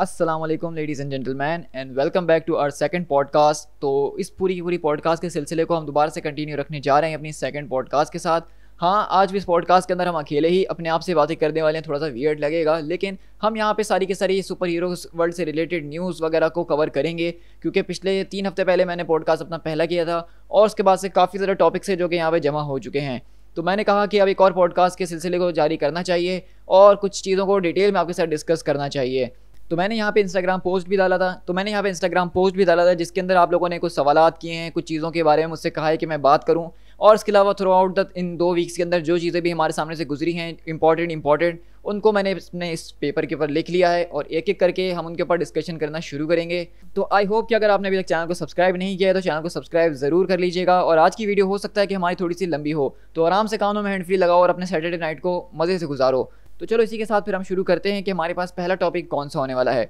Aslam ladies and gentleman and welcome back to our second podcast तो इस पूरी की पूरी पॉडकास्ट के सिलसिले को हम दोबारा से कंटिन्यू रखने जा रहे हैं अपनी सेकंड पॉडकास्ट के साथ हाँ आज भी इस पॉडकास्ट के अंदर हम अकेले ही अपने आप से बातें करने वाले हैं थोड़ा सा वियर्ड लगेगा लेकिन हम यहाँ पे सारी के सारी सुपर हीरो वर्ल्ड से रिलेटेड न्यूज़ वगैरह को कवर करेंगे क्योंकि पिछले तीन हफ्ते पहले मैंने पॉडकास्ट अपना पहला किया था और उसके बाद से काफ़ी सारे टॉपिक्स से जो कि यहाँ पर जमा हो चुके हैं तो मैंने कहा कि अब एक और पॉडकास्ट के सिलसिले को जारी करना चाहिए और कुछ चीज़ों को डिटेल में आपके साथ डिस्कस करना चाहिए तो मैंने यहाँ पे इंस्टाग्राम पोस्ट भी डाला था तो मैंने यहाँ पे इंस्टाग्राम पोस्ट भी डाला था जिसके अंदर आप लोगों ने कुछ सवाल किए हैं कुछ चीज़ों के बारे में मुझसे कहा है कि मैं बात करूँ और इसके अलावा थ्रू आउट द इन दो वीक्स के अंदर जो चीज़ें भी हमारे सामने से गुजरी हैं इंपॉर्टेंट इंपॉर्टेंट उनको मैंने अपने इस पेपर के ऊपर लिख लिया है और एक एक करके हम उनके ऊपर डिस्कशन करना शुरू करेंगे तो आई होप कि अगर आपने अभी तक चैनल को सब्सक्राइब नहीं किया है तो चैनल को सब्सक्राइब ज़रूर कर लीजिएगा और आज की वीडियो हो सकता है कि हमारी थोड़ी सी लंबी हो तो आराम से कानों में हैंड फ्री लगाओ और अपने सैटरडे नाइट को मज़े से गुजारो तो चलो इसी के साथ फिर हम शुरू करते हैं कि हमारे पास पहला टॉपिक कौन सा होने वाला है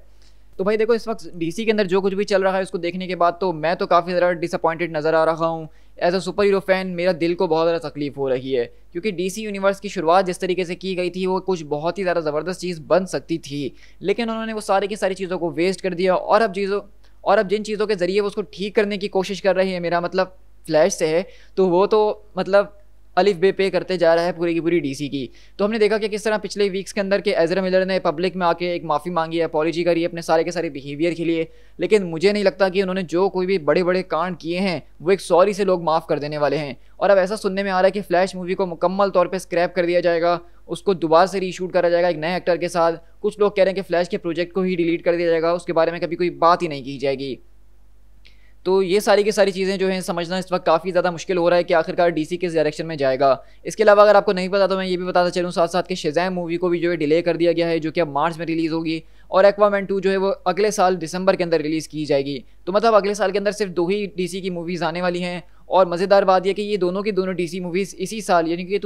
तो भाई देखो इस वक्त डीसी के अंदर जो कुछ भी चल रहा है उसको देखने के बाद तो मैं तो काफ़ी ज़्यादा डिसअपॉइंटेड नज़र आ रहा हूँ as a super hero fan मेरा दिल को बहुत ज़्यादा तकलीफ हो रही है क्योंकि डीसी यूनिवर्स की शुरुआत जिस तरीके से की गई थी वो कुछ बहुत ही ज़्यादा ज़बरदस्त चीज़ बन सकती थी लेकिन उन्होंने वो सारी की सारी चीज़ों को वेस्ट कर दिया और अब चीज़ों और अब जिन चीज़ों के ज़रिए वो उसको ठीक करने की कोशिश कर रही है मेरा मतलब फ्लैश से है तो वो तो मतलब अलिफ बे पे करते जा रहा है पूरी की पूरी डीसी की तो हमने देखा कि किस तरह पिछले वीक्स के अंदर के एजरा मिलर ने पब्लिक में आके एक माफ़ी मांगी है अपॉलोजी करी अपने सारे के सारे बिहेवियर के लिए लेकिन मुझे नहीं लगता कि उन्होंने जो कोई भी बड़े बड़े कांड किए हैं वो एक सॉरी से लोग माफ़ कर देने वाले हैं और अब ऐसा सुनने में आ रहा है कि फ्लैश मूवी को मुकम्मल तौर पर स्क्रैप कर दिया जाएगा उसको दोबारा से रीशूट करा जाएगा एक नए एक्टर के साथ कुछ लोग कह रहे हैं कि फ्लैश के प्रोजेक्ट को ही डिलीट कर दिया जाएगा उसके बारे में कभी कोई बात ही नहीं की जाएगी तो ये सारी की सारी चीज़ें जो हैं समझना इस वक्त काफ़ी ज़्यादा मुश्किल हो रहा है कि आखिरकार डीसी किस डायरेक्शन में जाएगा इसके अलावा अगर आपको नहीं पता तो मैं ये भी बताता चलूँ साथ साथ कि शेजैम मूवी को भी जो है डिले कर दिया गया है जो कि अब मार्च में रिलीज़ होगी और एक्वामैन टू जो है वो अगले साल दिसंबर के अंदर रिलीज़ की जाएगी तो मतलब अगले साल के अंदर सिर्फ दो ही डी की मूवीज़ आने वाली हैं और मज़ेदार बात यह कि ये दोनों की दोनों डी मूवीज़ इसी साल यानी कि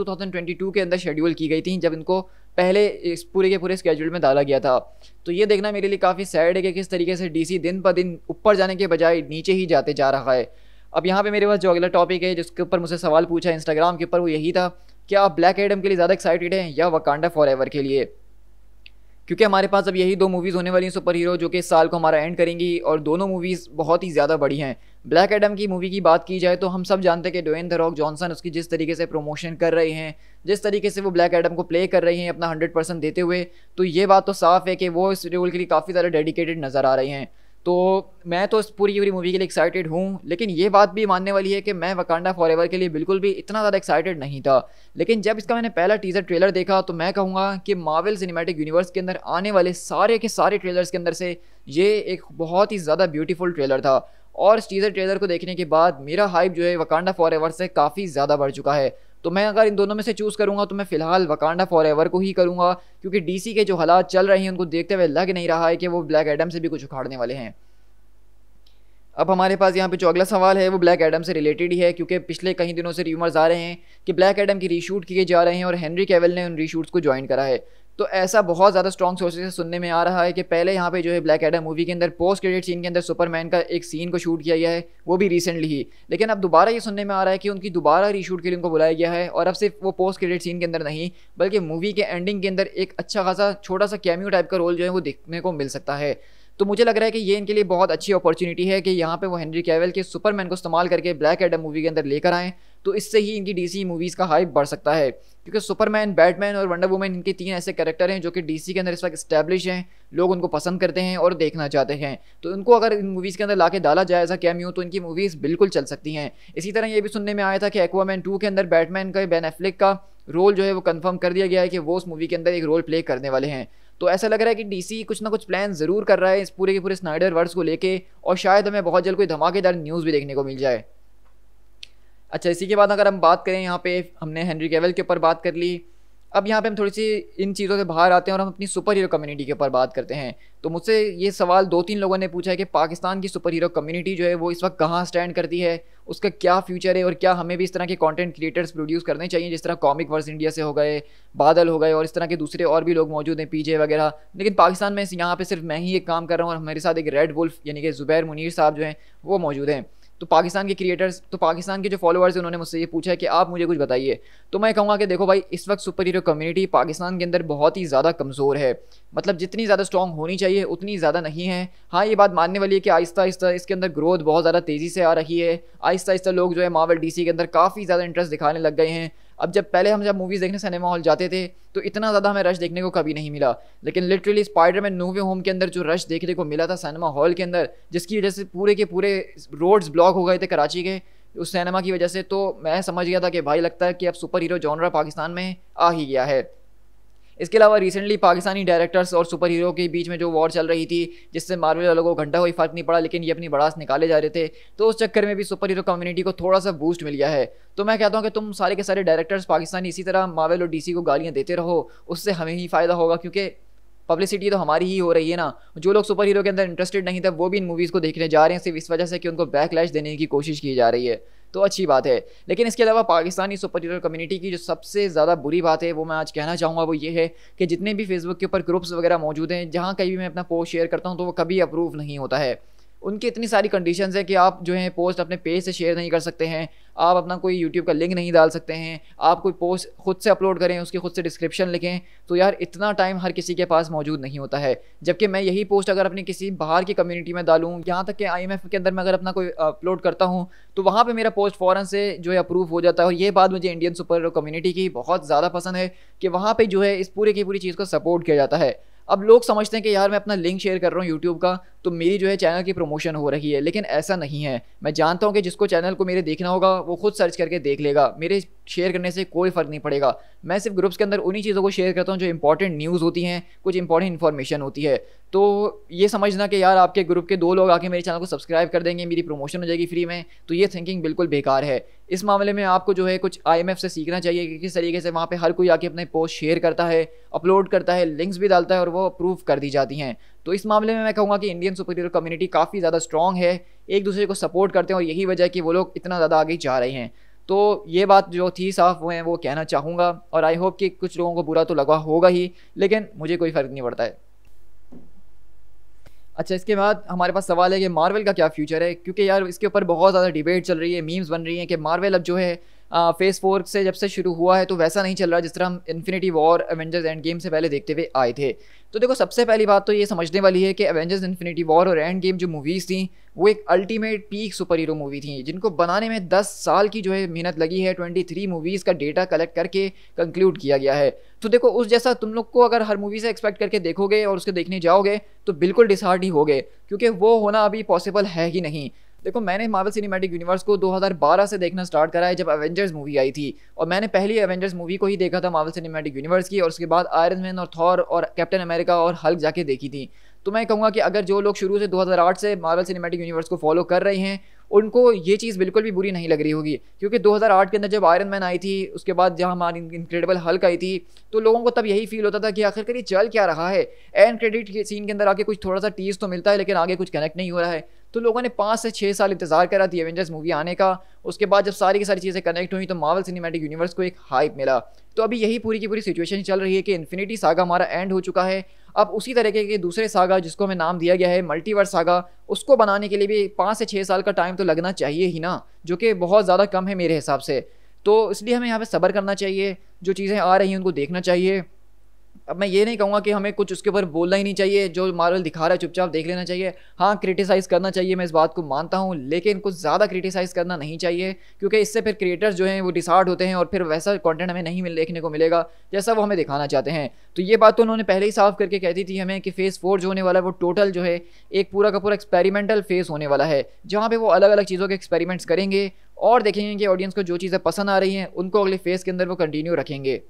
टू के अंदर शेड्यूल की गई थी जब इनको पहले इस पूरे के पूरे स्केड्यूल में डाला गया था तो ये देखना मेरे लिए काफ़ी सैड है कि किस तरीके से डीसी दिन पर दिन ऊपर जाने के बजाय नीचे ही जाते जा रहा है अब यहाँ पे मेरे पास जो अगला टॉपिक है जिसके ऊपर मुझसे सवाल पूछा इंस्टाग्राम के ऊपर वो यही था क्या आप ब्लैक एडम के लिए ज़्यादा एक्साइटेड हैं या वकांडा फॉर एवर के लिए क्योंकि हमारे पास अब यही दो मूवीज़ होने वाली हैं सुपर हीरो जो कि इस साल को हमारा एंड करेंगी और दोनों मूवीज़ बहुत ही ज़्यादा बड़ी हैं ब्लैक एडम की मूवी की बात की जाए तो हम सब जानते हैं कि डोन द रॉक जॉनसन उसकी जिस तरीके से प्रमोशन कर रहे हैं जिस तरीके से वो ब्लैक एडम को प्ले कर रही हैं अपना हंड्रेड परसेंट देते हुए तो ये बात तो साफ़ है कि वो इस रोल के लिए काफ़ी ज़्यादा डेडिकेटेड नज़र आ रही हैं तो मैं तो इस पूरी पूरी मूवी के लिए एक्साइटेड हूँ लेकिन ये बात भी मानने वाली है कि मैं वकांडा फॉर एवर के लिए बिल्कुल भी इतना ज़्यादा एक्साइटेड नहीं था लेकिन जब इसका मैंने पहला टीज़र ट्रेलर देखा तो मैं कहूँगा कि मावल सिनेमेटिक यूनिवर्स के अंदर आने वाले सारे के सारे ट्रेलर्स के अंदर से ये एक बहुत ही ज़्यादा ब्यूटीफुल ट्रेलर था और इस टीज़र ट्रेलर को देखने के बाद मेरा हाइप जो है वकांडा फॉर एवर से काफ़ी ज़्यादा बढ़ चुका है तो मैं अगर इन दोनों में से चूज़ करूँगा तो मैं फ़िलहाल वकांडा फॉर एवर को ही करूँगा क्योंकि डीसी के जो हालात चल रहे हैं उनको देखते हुए लग नहीं रहा है कि वो ब्लैक एडम से भी कुछ उखाड़ने वाले हैं अब हमारे पास यहाँ पे जो अगला सवाल है वो ब्लैक एडम से रिलेटेड ही है क्योंकि पिछले कई दिनों से र्यूमर्स आ रहे हैं कि ब्लैक एडम की रीशूट किए जा रहे हैं और हेनरी कैवल ने उन रीशूट्स को ज्वाइन करा है तो ऐसा बहुत ज़्यादा स्ट्रॉन्ग सोर्सेज से सुनने में आ रहा है कि पहले यहाँ पे जो है ब्लैक एडम मूवी के अंदर पोस्ट क्रेडिट सीन के अंदर सुपरमैन का एक सीन को शूट किया गया है वो भी रिसेंटली ही लेकिन अब दोबारा ये सुनने में आ रहा है कि उनकी दोबारा रीशूट के लिए उनको बुलाया गया है और अब सिर्फ वो पोस्ट क्रेडिट सीन के अंदर नहीं बल्कि मूवी के एंडिंग के अंदर एक अच्छा खासा छोटा सा कैम्यू टाइप का रोल जो है वो देखने को मिल सकता है तो मुझे लग रहा है कि ये इनके लिए बहुत अच्छी अपॉर्चुनिटी है कि यहाँ पे वो हेनरी कैवल के सुपरमैन को इस्तेमाल करके ब्लैक एडम मूवी के अंदर लेकर आएँ तो इससे ही इनकी डीसी मूवीज़ का हाइप बढ़ सकता है क्योंकि सुपरमैन बैटमैन और वंडर वुमैन इनके तीन ऐसे कैरेक्टर हैं जो कि डीसी के अंदर इस वक्त स्टैब्लिश हैं लोग उनको पसंद करते हैं और देखना चाहते हैं तो उनको अगर इन मूवीज़ के अंदर ला डाला जाए ऐसा कैमियो तो इनकी मूवीज़ बिल्कुल चल सकती हैं इसी तरह ये भी सुनने में आया था कि एक्वामैन टू के अंदर बैटमैन का बैन एफ्लिक का रोल जो है वो कन्फर्म कर दिया गया है कि वो उस मूवी के अंदर एक रोल प्ले करने वाले हैं तो ऐसा लग रहा है कि डीसी कुछ ना कुछ प्लान ज़रूर कर रहा है इस पूरे के पूरे स्नाइडर वर्ड्स को लेके और शायद हमें बहुत जल्द कोई धमाकेदार न्यूज़ भी देखने को मिल जाए अच्छा इसी के बाद अगर हम बात करें यहाँ पे हमने हेनरी केवल के ऊपर बात कर ली अब यहाँ पे हम थोड़ी सी इन चीज़ों से बाहर आते हैं और हम अपनी सुपर हीरो कम्युनिटी के ऊपर बात करते हैं तो मुझसे ये सवाल दो तीन लोगों ने पूछा है कि पाकिस्तान की सुपर हीरो कम्युनिटी जो है वो इस वक्त कहाँ स्टैंड करती है उसका क्या फ्यूचर है और क्या हमें भी इस तरह के कंटेंट क्रिएटर्स प्रोड्यूस करने चाहिए जिस तरह कॉमिक वर्स इंडिया से हो गए बादल हो गए और इस तरह के दूसरे और भी लोग मौजूद हैं पीजे वगैरह लेकिन पाकिस्तान में यहाँ पर सिर्फ मैं ही एक काम कर रहा हूँ और हमारे साथ एक रेड वुल्फ यानी कि ज़ुबैर मुनीर साहब जो हैं वो मौजूद हैं तो पाकिस्तान के क्रिएटर्स तो पाकिस्तान के जो फॉलोअर्स उन्होंने मुझसे ये पूछा है कि आप मुझे कुछ बताइए तो मैं कहूँगा कि देखो भाई इस वक्त सुपर हीरो कम्युनिटी पाकिस्तान के अंदर बहुत ही ज़्यादा कमज़ोर है मतलब जितनी ज़्यादा स्ट्रॉन्ग होनी चाहिए उतनी ज़्यादा नहीं है हाँ ये बात मानने वाली है कि आहिस्ता आहिस्ता इसके अंदर ग्रोथ बहुत ज़्यादा तेज़ी से आ रही है आहिस्ता आहिस्ता लोग जो है मावल डी के अंदर काफ़ी ज़्यादा इंटरेस्ट दिखाने लग गए हैं अब जब पहले हम जब मूवीज़ देखने सिनेमा हॉल जाते थे तो इतना ज़्यादा हमें रश देखने को कभी नहीं मिला लेकिन literally Spider Man no way Home के अंदर जो रश देखने को मिला था सिनेमा हॉल के अंदर जिसकी वजह से पूरे के पूरे रोड्स ब्लॉक हो गए थे कराची के उस सिनेमा की वजह से तो मैं समझ गया था कि भाई लगता है कि अब सुपर हीरो जॉनरा पाकिस्तान में आ ही गया है इसके अलावा रिसेंटली पाकिस्तानी डायरेक्टर्स और सुपर हीरो के बीच में जो वॉर चल रही थी जिससे मार्वल वालों को घंटा कोई फ़र्क नहीं पड़ा लेकिन ये अपनी बड़ास निकाले जा रहे थे तो उस चक्कर में भी सुपर हीरो कम्युनिटी को थोड़ा सा बूस्ट मिल गया है तो मैं कहता हूँ कि तुम सारे के सारे डायरेक्टर्स पाकिस्तानी इसी तरह मार्वल और डीसी को गालियाँ देते रहो उससे हमें ही फ़ायदा होगा क्योंकि पब्लिसिटी तो हमारी ही हो रही है ना जो लोग सुपर हीरो के अंदर इंटरेस्टेड नहीं थे वो भी इन मूवीज़ को देखने जा रहे हैं सिर्फ इस वजह से कि उनको बैकलैश देने की कोशिश की जा रही है तो अच्छी बात है लेकिन इसके अलावा पाकिस्तानी सुपर हीरो कम्युनिटी की जो सबसे ज़्यादा बुरी बात है वो मैं आज कहना चाहूँगा वो ये है कि जितने भी फेसबुक के ऊपर ग्रुप्स वगैरह मौजूद हैं जहाँ कहीं भी मैं अपना पोस्ट शेयर करता हूँ तो वो कभी अप्रूव नहीं होता है उनकी इतनी सारी कंडीशन है कि आप जो है पोस्ट अपने पेज से शेयर नहीं कर सकते हैं आप अपना कोई यूट्यूब का लिंक नहीं डाल सकते हैं आप कोई पोस्ट खुद से अपलोड करें उसकी खुद से डिस्क्रिप्शन लिखें तो यार इतना टाइम हर किसी के पास मौजूद नहीं होता है जबकि मैं यही पोस्ट अगर अपनी किसी बाहर की कम्युनिटी में डालूँ यहाँ तक कि आई के अंदर मैं अगर अपना कोई अपलोड करता हूँ तो वहाँ पर मेरा पोस्ट फ़ौरन से जो है अप्रूव हो जाता है और ये बात मुझे इंडियन सुपर कम्युनिटी की बहुत ज़्यादा पसंद है कि वहाँ पर जो है इस पूरे की पूरी चीज़ को सपोर्ट किया जाता है अब लोग समझते हैं कि यार मैं अपना लिंक शेयर कर रहा हूँ यूट्यूब का तो मेरी जो है चैनल की प्रमोशन हो रही है लेकिन ऐसा नहीं है मैं जानता हूँ कि जिसको चैनल को मेरे देखना होगा वो खुद सर्च करके देख लेगा मेरे शेयर करने से कोई फ़र्क नहीं पड़ेगा मैं सिर्फ ग्रुप्स के अंदर उन्हीं चीज़ों को शेयर करता हूँ जो इंपॉर्टेंट न्यूज़ होती हैं कुछ इंपॉर्टेंट इन्फॉर्मेशन होती है तो ये समझना कि यार आपके ग्रुप के दो लोग आके मेरे चैनल को सब्सक्राइब कर देंगे मेरी प्रमोशन हो जाएगी फ्री में तो ये थिंकिंग बिल्कुल बेकार है इस मामले में आपको जो है कुछ आई से सीखना चाहिए कि किस तरीके से वहाँ पर हर कोई आके अपने पोस्ट शेयर करता है अपलोड करता है लिंक्स भी डालता है और वो अप्रूव कर दी जाती हैं तो इस मामले में मैं कहूँगा कि इंडियन सुपर हीरो कम्युनिटी काफ़ी ज़्यादा स्ट्रॉन्ग है एक दूसरे को सपोर्ट करते हैं और यही वजह है कि वो लोग इतना ज़्यादा आगे जा रहे हैं तो ये बात जो थी साफ वो है वो कहना चाहूँगा और आई होप कि कुछ लोगों को बुरा तो लगा होगा ही लेकिन मुझे कोई फ़र्क नहीं पड़ता है अच्छा इसके बाद हमारे पास सवाल है कि मार्वल का क्या फ्यूचर है क्योंकि यार इसके ऊपर बहुत ज़्यादा डिबेट चल रही है मीम्स बन रही हैं कि मार्वल अब जो है फेस फोर से जब से शुरू हुआ है तो वैसा नहीं चल रहा जिस तरह हम Infinity War Avengers Endgame से पहले देखते हुए आए थे तो देखो सबसे पहली बात तो ये समझने वाली है कि एवेंजर्स इन्फिनिटी वॉर और एंड गेम जो मूवीज़ थी वो एक ultimate peak super hero movie थी जिनको बनाने में 10 साल की जो है मेहनत लगी है 23 मूवीज़ का डेटा कलेक्ट करके कंक्लूड किया गया है तो देखो उस जैसा तुम लोग को अगर हर मूवी से एक्सपेक्ट करके देखोगे और उसके देखने जाओगे तो बिल्कुल डिसहार्ट ही हो क्योंकि वो होना अभी पॉसिबल है ही नहीं देखो मैंने मार्वल सिनेमैटिक यूनिवर्स को 2012 से देखना स्टार्ट करा है जब एवेंजर्स मूवी आई थी और मैंने पहली एवेंजर्स मूवी को ही देखा था मार्वल सिनेमैटिक यूनिवर्स की और उसके बाद आयरन मैन और थॉर और कैप्टन अमेरिका और हल्क जाके देखी थी तो मैं कहूँगा कि अगर जो लोग शुरू से 2008 से मार्वल सिनेमैटिक यूनिवर्स को फॉलो कर रहे हैं उनको ये चीज़ बिल्कुल भी बुरी नहीं लग रही होगी क्योंकि 2008 के अंदर जब आयरन मैन आई थी उसके बाद जहाँ हमारी इनक्रेडिबल हल्क आई थी तो लोगों को तब यही फील होता था कि आखिरकार ये चल क्या रहा है एंड क्रेडिट सीन के अंदर आके कुछ थोड़ा सा टीज तो मिलता है लेकिन आगे कुछ कनेक्ट नहीं हो रहा है तो लोगों ने पाँच से छः साल इंतजार करा थी एवेंजर्स मूवी आने का उसके बाद जब सारी की सारी चीज़ें कनेक्ट हुई तो मावल सिनेमेटिक यूनिवर्स को एक हाइप मिला तो अभी यही पूरी की पूरी सिचुएशन चल रही है कि इन्फिनिटी सागा हमारा एंड हो चुका है अब उसी तरीके के दूसरे सागा जिसको हमें नाम दिया गया है मल्टीवर्स सागा उसको बनाने के लिए भी पाँच से छः साल का टाइम तो लगना चाहिए ही ना जो कि बहुत ज़्यादा कम है मेरे हिसाब से तो इसलिए हमें यहाँ पर सब्र करना चाहिए जो चीज़ें आ रही हैं उनको देखना चाहिए अब मैं ये नहीं कहूँगा कि हमें कुछ उसके ऊपर बोलना ही नहीं चाहिए जो मार्वल दिखा रहा है चुपचाप देख लेना चाहिए हाँ क्रिटिसाइज़ करना चाहिए मैं इस बात को मानता हूँ लेकिन कुछ ज़्यादा क्रिटिसाइज़ करना नहीं चाहिए क्योंकि इससे फिर क्रिएटर्स जो हैं वो डिसार्ड होते हैं और फिर वैसा कॉन्टेंट हमें नहीं मिल देखने को मिलेगा जैसा वो हमें दिखाना चाहते हैं तो ये बात तो उन्होंने पहले ही साफ करके कह दी थी हमें कि फेज़ फोर जो होने वाला है वो टोटल जो है एक पूरा का पूरा एक्सपेरिमेंटल फेज़ होने वाला है जहाँ पर वो अलग अलग चीज़ों के एक्सपेरिमेंट्स करेंगे और देखेंगे कि ऑडियंस को जो चीज़ें पसंद आ रही हैं उनको अगले फेज़ के अंदर वो कंटिन्यू रखेंगे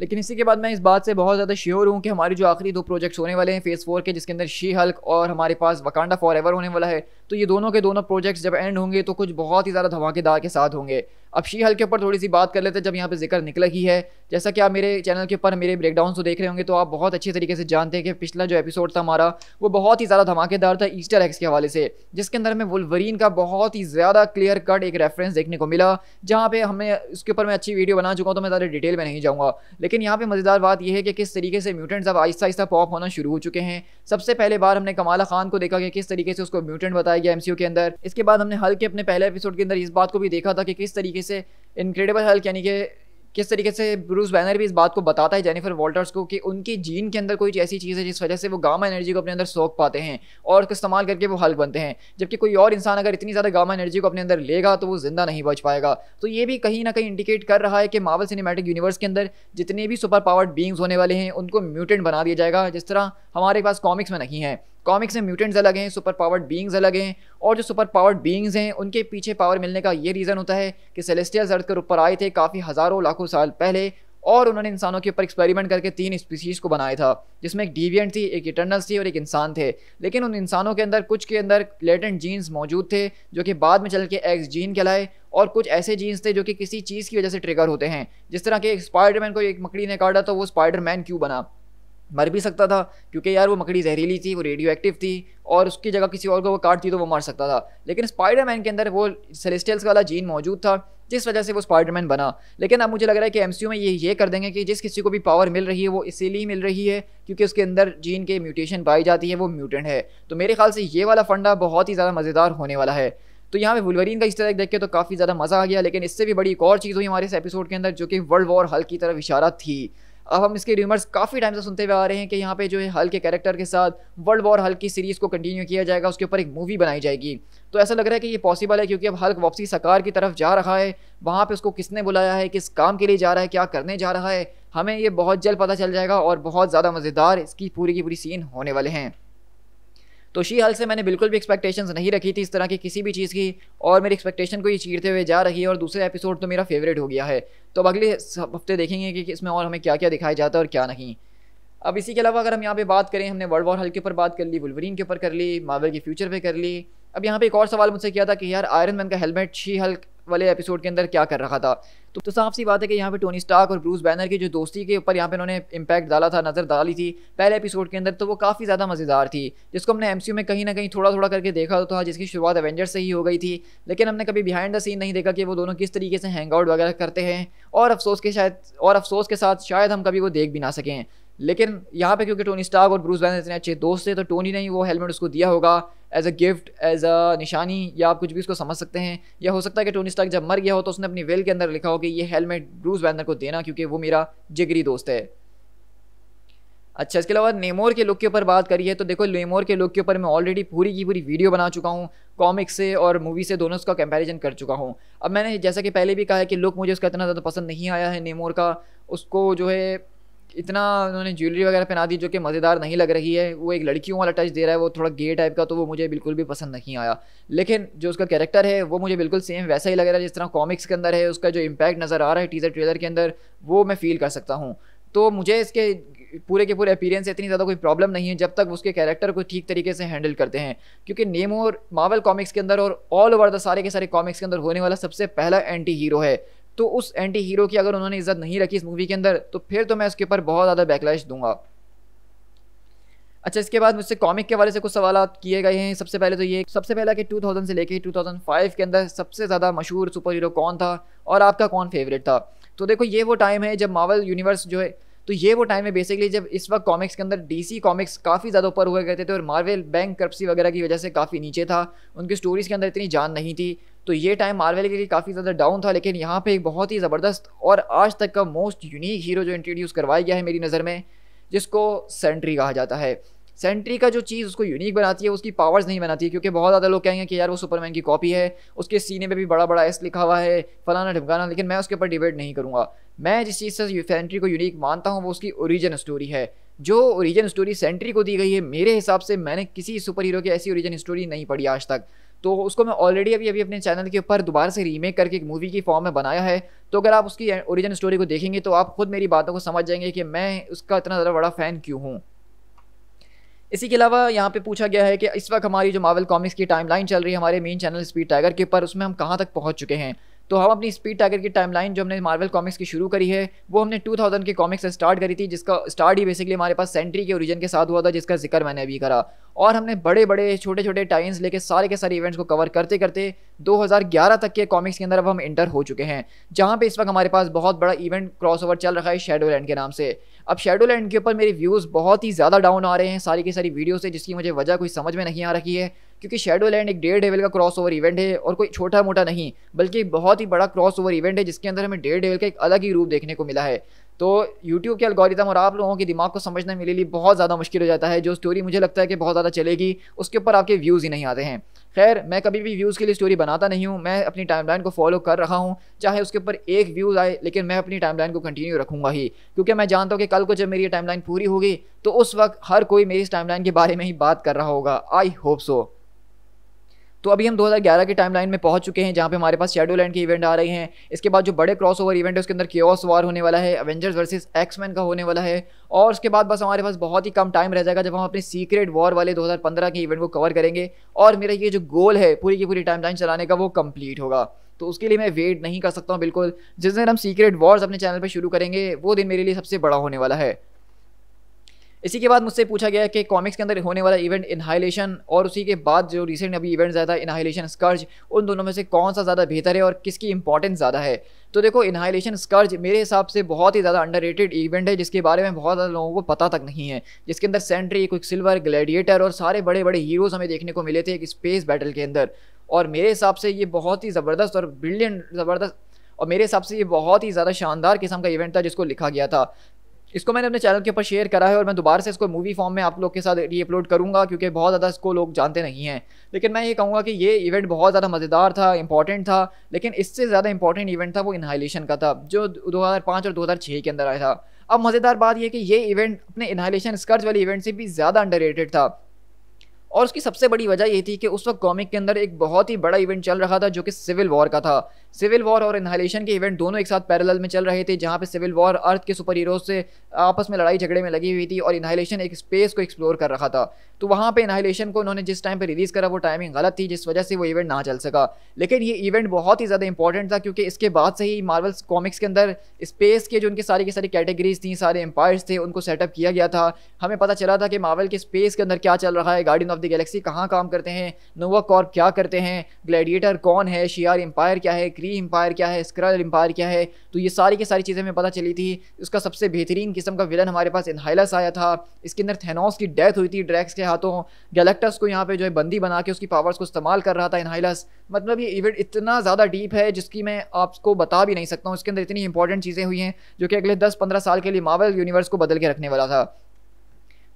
लेकिन इसी के बाद मैं इस बात से बहुत ज़्यादा श्योर हूँ कि हमारे जो आखिरी दो प्रोजेक्ट्स होने वाले हैं फेज़ फोर के जिसके अंदर शी हल्क और हमारे पास वकांडा फॉर एवर होने वाला है तो ये दोनों के दोनों प्रोजेक्ट्स जब एंड होंगे तो कुछ बहुत ही ज़्यादा धमाकेदार के साथ होंगे अब शी हल के ऊपर थोड़ी सी बात कर लेते हैं जब यहाँ पे जिक्र निकल ही है जैसा कि आप मेरे चैनल के ऊपर मेरे ब्रेकडाउन को देख रहे होंगे तो आप बहुत अच्छे तरीके से जानते हैं कि पिछला जो एपिसोड था हमारा वो बहुत ही ज़्यादा धमाकेदार था ईस्टर एक्स के हवाले से जिसके अंदर हमें वुलवरीन का बहुत ही ज़्यादा क्लियर कट एक रेफरेंस देखने को मिला जहाँ पर हमें उसके ऊपर मैं अच्छी वीडियो बना चुका हूँ तो मैं ज़्यादा डिटेल में नहीं जाऊँगा लेकिन यहाँ पर मज़ेदार बात यह है कि किस तरीके से म्यूटेंट्स अब आहिस्ता आहिस्ता पॉप होना शुरू हो चुके हैं सबसे पहले बार हमने कमाला खान को देखा कि किस तरीके से उसको म्यूटेंट बताया दिखाया गया एमसीयू के अंदर इसके बाद हमने हल्क के अपने पहले एपिसोड के अंदर इस बात को भी देखा था कि किस तरीके से इनक्रेडिबल हल्क यानी कि किस तरीके से ब्रूस बैनर भी इस बात को बताता है जेनिफर वॉल्टर्स को कि उनकी जीन के अंदर कोई ऐसी चीज़ है जिस वजह से वो गामा एनर्जी को अपने अंदर सोख पाते हैं और उसका इस्तेमाल करके वो हल्क बनते हैं जबकि कोई और इंसान अगर इतनी ज़्यादा गामा एनर्जी को अपने अंदर लेगा तो वो जिंदा नहीं बच पाएगा तो ये भी कहीं ना कहीं इंडिकेट कर रहा है कि मावल सिनेमेटिक यूनिवर्स के अंदर जितने भी सुपर पावर्ड बींग्स होने वाले हैं उनको म्यूटेंट बना दिया जाएगा जिस तरह हमारे पास कॉमिक्स में नहीं है कॉमिक्स में म्यूटेंट्स अलग हैं सुपर पावर्ड बींग्स अलग हैं और जो सुपर पावर्ड बींग्स हैं उनके पीछे पावर मिलने का ये रीज़न होता है कि सेलेस्टियल अर्थ के ऊपर आए थे काफ़ी हज़ारों लाखों साल पहले और उन्होंने इंसानों के ऊपर एक्सपेरिमेंट करके तीन स्पीसीज़ को बनाया था जिसमें एक डिवियंट थी एक इटर्नल्स थी और एक इंसान थे लेकिन उन इंसानों के अंदर कुछ के अंदर लेटेंट जीन्स मौजूद थे जो कि बाद में चल के एक्स जीन कहलाए और कुछ ऐसे जीन्स थे जो कि किसी चीज़ की वजह से ट्रिगर होते हैं जिस तरह के स्पाइडरमैन को एक मकड़ी ने काटा तो वो स्पाइडरमैन क्यों बना मर भी सकता था क्योंकि यार वो मकड़ी जहरीली थी वो रेडियो एक्टिव थी और उसकी जगह किसी और को वो काटती तो वो मार सकता था लेकिन स्पाइडरमैन के अंदर वो सेलेस्टियल्स वाला जीन मौजूद था जिस वजह से वो स्पाइडरमैन बना लेकिन अब मुझे लग रहा है कि एम में ये ये कर देंगे कि जिस किसी को भी पावर मिल रही है वो इसीलिए मिल रही है क्योंकि उसके अंदर जीन के म्यूटेशन पाई जाती है वो म्यूटेंट है तो मेरे ख्याल से ये वाला फंडा बहुत ही ज़्यादा मज़ेदार होने वाला है तो यहाँ पे वुलवरीन का इस तरह देख के तो काफ़ी ज़्यादा मज़ा आ गया लेकिन इससे भी बड़ी एक और चीज़ हुई हमारे इस एपिसोड के अंदर जो कि वर्ल्ड वॉर हल की तरफ इशारा थी अब हम इसके र्यूमर्स काफ़ी टाइम से सुनते हुए आ रहे हैं कि यहाँ पे जो है हल के कैरेक्टर के साथ वर्ल्ड वॉर हल की सीरीज़ को कंटिन्यू किया जाएगा उसके ऊपर एक मूवी बनाई जाएगी तो ऐसा लग रहा है कि ये पॉसिबल है क्योंकि अब हल्क वापसी सकार की तरफ जा रहा है वहाँ पर उसको किसने बुलाया है किस काम के लिए जा रहा है क्या करने जा रहा है हमें ये बहुत जल्द पता चल जाएगा और बहुत ज़्यादा मज़ेदार इसकी पूरी की पूरी सीन होने वाले हैं तो शी हल से मैंने बिल्कुल भी एक्सपेक्टेशंस नहीं रखी थी इस तरह की किसी भी चीज़ की और मेरी एक्सपेक्टेशन को ये चीरते हुए जा रही है और दूसरा एपिसोड तो मेरा फेवरेट हो गया है तो अब अगले हफ्ते देखेंगे कि इसमें और हमें क्या क्या दिखाया जाता है और क्या नहीं अब इसी के अलावा अगर हम यहाँ पे बात करें हमने वर्ल्ड वॉर हल के ऊपर बात कर ली वुलवरीन के ऊपर कर ली मावल के फ्यूचर पर कर ली अब यहाँ पे एक और सवाल मुझसे किया था कि यार आयरन मैन का हेलमेट शी हल्क वाले एपिसोड के अंदर क्या कर रखा था तो, तो साफ सी बात है कि यहाँ पे टोनी स्टार्क और ब्रूस बैनर की जो दोस्ती के ऊपर यहाँ पे उन्होंने इम्पैक्ट डाला था नज़र डाली थी पहले एपिसोड के अंदर तो वो काफ़ी ज़्यादा मज़ेदार थी जिसको हमने एम में कहीं ना कहीं थोड़ा थोड़ा करके देखा तो था जिसकी शुरुआत एवेंजर से ही हो गई थी लेकिन हमने कभी बिहाइंड द सीन नहीं देखा कि वो दोनों किस तरीके से हैंग आउट वगैरह करते हैं और अफसोस के शायद और अफसोस के साथ शायद हम कभी वो देख भी ना सकें लेकिन यहाँ पे क्योंकि टोनी स्टार्क और ब्रूस बैनर इतने अच्छे दोस्त थे तो टोनी ने ही वो हेलमेट उसको दिया होगा as a gift as a निशानी या आप कुछ भी उसको समझ सकते हैं या हो सकता है कि टोनी स्टार्क जब मर गया हो तो उसने अपनी वेल के अंदर लिखा हो कि ये हेलमेट ब्रूस बैनर को देना क्योंकि वो मेरा जिगरी दोस्त है अच्छा इसके अलावा नेमोर के लुक के ऊपर बात करी है तो देखो नेमोर के लुक के ऊपर मैं ऑलरेडी पूरी की पूरी वीडियो बना चुका हूँ कॉमिक से और मूवी से दोनों उसका कंपैरिजन कर चुका हूँ अब मैंने जैसा कि पहले भी कहा है कि लुक मुझे उसका इतना ज़्यादा पसंद नहीं आया है नेमोर का उसको जो है इतना उन्होंने ज्वेलरी वगैरह पहना दी जो कि मज़ेदार नहीं लग रही है वो एक लड़कियों वाला टच दे रहा है वो थोड़ा गे टाइप का तो वो मुझे बिल्कुल भी पसंद नहीं आया लेकिन जो उसका कैरेक्टर है वो मुझे बिल्कुल सेम वैसा ही लग रहा है जिस तरह कॉमिक्स के अंदर है उसका जो इम्पैक्ट नज़र आ रहा है टीज़र ट्रेलर के अंदर वो मैं फील कर सकता हूँ तो मुझे इसके पूरे के पूरे अपीरेंस से इतनी ज़्यादा कोई प्रॉब्लम नहीं है जब तक उसके कैरेक्टर को ठीक तरीके से हैंडल करते हैं क्योंकि नेमो और मावल कॉमिक्स के अंदर और ऑल ओवर द सारे के सारे कॉमिक्स के अंदर होने वाला सबसे पहला एंटी हीरो है तो उस एंटी हीरो की अगर उन्होंने इज्जत नहीं रखी इस मूवी के अंदर तो फिर तो मैं उसके ऊपर बहुत ज़्यादा बैकलैश दूंगा अच्छा इसके बाद मुझसे कॉमिक के बारे से कुछ सवाल किए गए हैं सबसे पहले तो ये सबसे पहला कि 2000 से लेके 2005 के अंदर सबसे ज़्यादा मशहूर सुपर हीरो कौन था और आपका कौन फेवरेट था तो देखो ये वो टाइम है जब मावल यूनिवर्स जो है तो ये वो टाइम है बेसिकली जब इस वक्त कॉमिक्स के अंदर डीसी कॉमिक्स काफ़ी ज़्यादा ऊपर हुए करते थे तो और मार्वल बैंक करप्सी वगैरह की वजह से काफ़ी नीचे था उनकी स्टोरीज़ के अंदर इतनी जान नहीं थी तो ये टाइम मार्वल के लिए काफ़ी ज़्यादा डाउन था लेकिन यहाँ पे एक बहुत ही ज़बरदस्त और आज तक का मोस्ट यूनिक हीरो जो इंट्रोड्यूस करवाया गया है मेरी नज़र में जिसको सेंट्री कहा जाता है सेंट्री का जो चीज़ उसको यूनिक बनाती है उसकी पावर्स नहीं बनाती है क्योंकि बहुत ज़्यादा लोग कहेंगे कि यार वो सुपरमैन की कॉपी है उसके सीने में भी बड़ा बड़ा एस लिखा हुआ है फलाना ढमकाना लेकिन मैं उसके ऊपर डिबेट नहीं करूँगा मैं जिस चीज़ से सेंट्री को यूनिक मानता हूँ वो उसकी ओरिजिन स्टोरी है जो ओरिजिन स्टोरी सेंट्री को दी गई है मेरे हिसाब से मैंने किसी सुपर हीरो की ऐसी ओरिजिन स्टोरी नहीं पढ़ी आज तक तो उसको मैं ऑलरेडी अभी अभी अपने चैनल के ऊपर दोबारा से रीमेक करके एक मूवी की फॉर्म में बनाया है तो अगर आप उसकी ओरिजिन स्टोरी को देखेंगे तो आप खुद मेरी बातों को समझ जाएंगे कि मैं उसका इतना ज़्यादा बड़ा फ़ैन क्यों हूँ इसी के अलावा यहाँ पे पूछा गया है कि इस वक्त हमारी जो मावल कॉमिक्स की टाइमलाइन चल रही है हमारे मेन चैनल स्पीड टाइगर के पर उसमें हम कहाँ तक पहुँच चुके हैं तो हम अपनी स्पीड टाइगर की टाइमलाइन जो हमने मार्वल कॉमिक्स की शुरू करी है वो हमने 2000 के कॉमिक्स से स्टार्ट करी थी जिसका स्टार्ट ही बेसिकली हमारे पास सेंट्री के ओरिजिन के साथ हुआ था जिसका जिक्र मैंने अभी करा और हमने बड़े बड़े छोटे छोटे टाइम्स लेके सारे के सारे इवेंट्स को कवर करते करते 2011 तक के कॉमिक्स के अंदर अब हम इंटर हो चुके हैं जहाँ पे इस वक्त हमारे पास बहुत बड़ा इवेंट क्रॉस चल रहा है शेडो लैंड के नाम से अब शेडो लैंड के ऊपर मेरे व्यूज़ बहुत ही ज़्यादा डाउन आ रहे हैं सारी की सारी वीडियो से जिसकी मुझे वजह कोई समझ में नहीं आ रही है क्योंकि शेडो लैंड एक डेढ़ डेवल का क्रॉस ओवर इवेंट है और कोई छोटा मोटा नहीं बल्कि बहुत ही बड़ा क्रॉस ओवर इवेंट है जिसके अंदर हमें डेढ़ डेवल का एक अलग ही रूप देखने को मिला है तो यूट्यूब के अलगोरिदम और आप लोगों के दिमाग को समझने मेरे लिए बहुत ज़्यादा मुश्किल हो जाता है जो स्टोरी मुझे लगता है कि बहुत ज़्यादा चलेगी उसके ऊपर आपके व्यूज़ ही नहीं आते हैं खैर मैं कभी भी व्यूज़ के लिए स्टोरी बनाता नहीं हूँ मैं अपनी टाइमलाइन को फॉलो कर रहा हूँ चाहे उसके ऊपर एक व्यूज़ आए लेकिन मैं अपनी टाइमलाइन को कंटिन्यू रखूँगा ही क्योंकि मैं जानता हूँ कि कल को जब मेरी टाइमलाइन पूरी होगी तो उस वक्त हर कोई मेरी इस टाइमलाइन के बारे में ही बात कर रहा होगा आई होप सो तो अभी हम 2011 के टाइमलाइन में पहुंच चुके हैं जहाँ पे हमारे पास शेडो लैंड के इवेंट आ रहे हैं इसके बाद जो बड़े क्रॉस ओवर इवेंट है उसके अंदर क्योस वार होने वाला है एवेंजर्स वर्सेस एक्समैन का होने वाला है और उसके बाद बस हमारे पास बहुत ही कम टाइम रह जाएगा जब हम अपने सीक्रेट वॉर वाले 2015 के इवेंट को कवर करेंगे और मेरा ये जो गोल है पूरी की पूरी टाइमलाइन चलाने का वो कंप्लीट होगा तो उसके लिए मैं वेट नहीं कर सकता हूँ बिल्कुल जिस दिन हम सीक्रेट वॉर्स अपने चैनल पर शुरू करेंगे वो दिन मेरे लिए सबसे बड़ा होने वाला है इसी के बाद मुझसे पूछा गया कि कॉमिक्स के अंदर होने वाला इवेंट इनहाइलेशन और उसी के बाद जो रिसेंट अभी इवेंट आया था इनहाइलेशन स्कर्ज उन दोनों में से कौन सा ज़्यादा बेहतर है और किसकी इंपॉर्टेंस ज़्यादा है तो देखो इनहाइलेशन स्कर्ज मेरे हिसाब से बहुत ही ज़्यादा अंडर इवेंट है जिसके बारे में बहुत ज़्यादा लोगों को पता तक नहीं है जिसके अंदर सेंट्री क्विक सिल्वर ग्लैडिएटर और सारे बड़े बड़े हीरोज़ हमें देखने को मिले थे एक स्पेस बैटल के अंदर और मेरे हिसाब से ये बहुत ही ज़बरदस्त और ब्रिलियंट ज़बरदस्त और मेरे हिसाब से ये बहुत ही ज़्यादा शानदार किस्म का इवेंट था जिसको लिखा गया था इसको मैंने अपने चैनल के ऊपर शेयर करा है और मैं दोबारा से इसको मूवी फॉर्म में आप लोग के साथ री अपलोड करूँगा क्योंकि बहुत ज़्यादा इसको लोग जानते नहीं हैं लेकिन मैं ये कहूँगा कि ये इवेंट बहुत ज़्यादा मज़ेदार था इंपॉर्टेंट था लेकिन इससे ज़्यादा इंपॉर्टेंट इवेंट था वो इन्हाइलेशन का था जो दो और दो के अंदर आया था अब मज़ेदार बात यह कि ये इवेंट अपने इन्हाइलेशन स्कर्ज वाले इवेंट से भी ज़्यादा अंडर था और उसकी सबसे बड़ी वजह ये थी कि उस वक्त कॉमिक के अंदर एक बहुत ही बड़ा इवेंट चल रहा था जो कि सिविल वॉर का था सिविल वॉर और इन्हालेशन के इवेंट दोनों एक साथ पैरेलल में चल रहे थे जहाँ पे सिविल वॉर अर्थ के सुपर हीरोज से आपस में लड़ाई झगड़े में लगी हुई थी और इन्हालेशन एक स्पेस को एक्सप्लोर कर रहा था तो वहाँ पे इन्हालेशन को उन्होंने जिस टाइम पे रिलीज़ करा वो टाइमिंग गलत थी जिस वजह से वो इवेंट ना चल सका लेकिन ये इवेंट बहुत ही ज़्यादा इंपॉर्टेंट था क्योंकि इसके बाद से ही मार्वल्स कॉमिक्स के अंदर स्पेस के जो उनके सारी की सारी कैटेगरीज थी सारे एम्पायर्स थे उनको सेटअप किया गया था हमें पता चला था कि मार्वल के स्पेस के अंदर क्या चल रहा है गार्डियन ऑफ द गैलेक्सी कहाँ काम करते हैं नोवा कॉर्प क्या करते हैं ग्लैडिएटर कौन है शियार एम्पायर क्या है क्री एम्पायर क्या है स्क्रल एम्पायर क्या है तो ये सारी की सारी चीज़ें हमें पता चली थी उसका सबसे बेहतरीन किस्म का विलन हमारे पास इनहाइलस आया था इसके अंदर थेनोस की डेथ हुई थी ड्रैक्स के हाथों गैलेक्टस को यहाँ पे जो है बंदी बना के उसकी पावर्स को इस्तेमाल कर रहा था इनहाइलस मतलब ये इवेंट इतना ज़्यादा डीप है जिसकी मैं आपको बता भी नहीं सकता हूँ इसके अंदर इतनी इंपॉर्टेंट चीज़ें हुई हैं जो कि अगले दस पंद्रह साल के लिए मावल यूनिवर्स को बदल के रखने वाला था